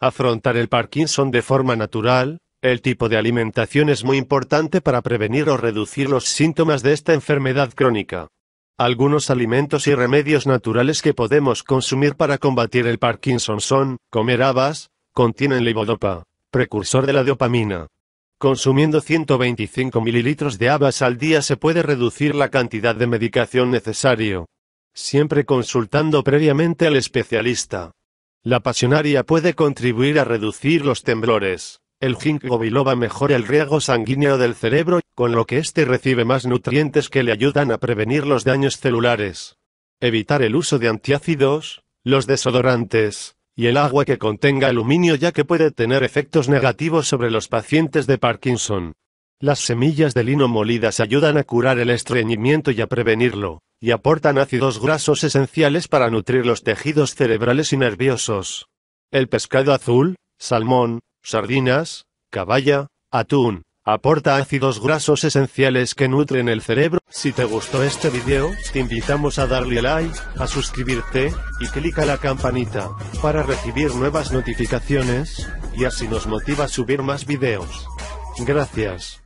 Afrontar el Parkinson de forma natural, el tipo de alimentación es muy importante para prevenir o reducir los síntomas de esta enfermedad crónica. Algunos alimentos y remedios naturales que podemos consumir para combatir el Parkinson son, comer habas, contienen levodopa, precursor de la dopamina. Consumiendo 125 mililitros de habas al día se puede reducir la cantidad de medicación necesario siempre consultando previamente al especialista. La pasionaria puede contribuir a reducir los temblores. El ginkgo biloba mejora el riego sanguíneo del cerebro, con lo que éste recibe más nutrientes que le ayudan a prevenir los daños celulares. Evitar el uso de antiácidos, los desodorantes, y el agua que contenga aluminio ya que puede tener efectos negativos sobre los pacientes de Parkinson. Las semillas de lino molidas ayudan a curar el estreñimiento y a prevenirlo y aportan ácidos grasos esenciales para nutrir los tejidos cerebrales y nerviosos. El pescado azul, salmón, sardinas, caballa, atún, aporta ácidos grasos esenciales que nutren el cerebro. Si te gustó este video, te invitamos a darle like, a suscribirte, y a la campanita, para recibir nuevas notificaciones, y así nos motiva a subir más videos. Gracias.